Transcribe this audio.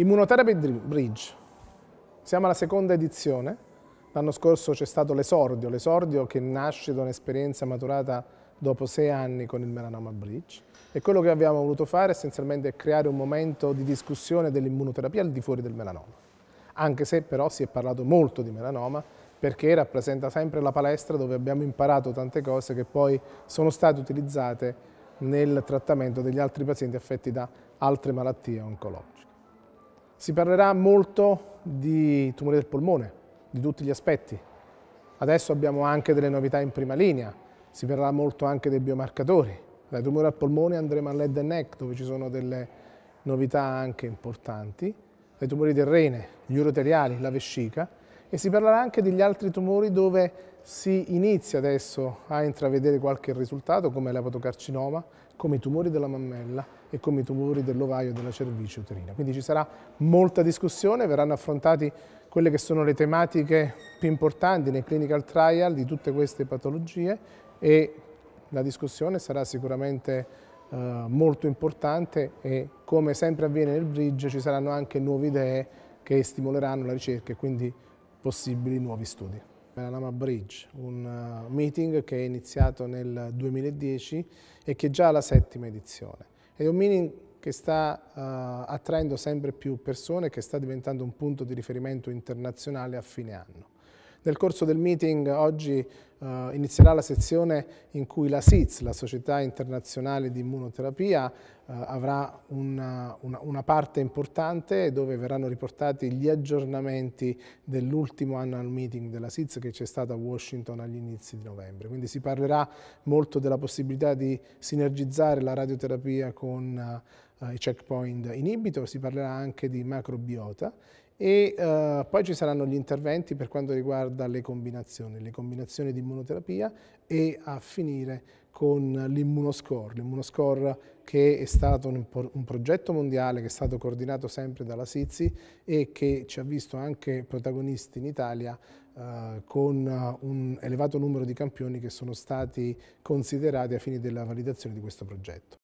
Immunotherapy Bridge, siamo alla seconda edizione, l'anno scorso c'è stato l'esordio, l'esordio che nasce da un'esperienza maturata dopo sei anni con il Melanoma Bridge e quello che abbiamo voluto fare essenzialmente è creare un momento di discussione dell'immunoterapia al di fuori del melanoma, anche se però si è parlato molto di melanoma perché rappresenta sempre la palestra dove abbiamo imparato tante cose che poi sono state utilizzate nel trattamento degli altri pazienti affetti da altre malattie oncologiche. Si parlerà molto di tumori del polmone, di tutti gli aspetti. Adesso abbiamo anche delle novità in prima linea, si parlerà molto anche dei biomarcatori. Dai tumori al polmone andremo all'head and neck, dove ci sono delle novità anche importanti, dai tumori del rene, gli uroteliali, la vescica, e si parlerà anche degli altri tumori dove si inizia adesso a intravedere qualche risultato come l'epatocarcinoma, come i tumori della mammella e come i tumori dell'ovaio e della cervice uterina. Quindi ci sarà molta discussione, verranno affrontati quelle che sono le tematiche più importanti nei clinical trial di tutte queste patologie e la discussione sarà sicuramente eh, molto importante e come sempre avviene nel bridge ci saranno anche nuove idee che stimoleranno la ricerca e quindi possibili nuovi studi. Melanama Bridge, un uh, meeting che è iniziato nel 2010 e che è già alla settima edizione. È un meeting che sta uh, attraendo sempre più persone, e che sta diventando un punto di riferimento internazionale a fine anno. Nel corso del meeting oggi Uh, inizierà la sezione in cui la SITS, la Società Internazionale di Immunoterapia, uh, avrà una, una, una, parte importante dove verranno riportati gli aggiornamenti dell'ultimo annual meeting della SITS che c'è stato a Washington agli inizi di novembre. Quindi si parlerà molto della possibilità di sinergizzare la radioterapia con uh, i checkpoint inibito, si parlerà anche di macrobiota e eh, poi ci saranno gli interventi per quanto riguarda le combinazioni, le combinazioni di immunoterapia e a finire con l'immunoscore, l'immunoscore che è stato un, un, progetto mondiale che è stato coordinato sempre dalla SIZI e che ci ha visto anche protagonisti in Italia eh, con un elevato numero di campioni che sono stati considerati a fini della validazione di questo progetto.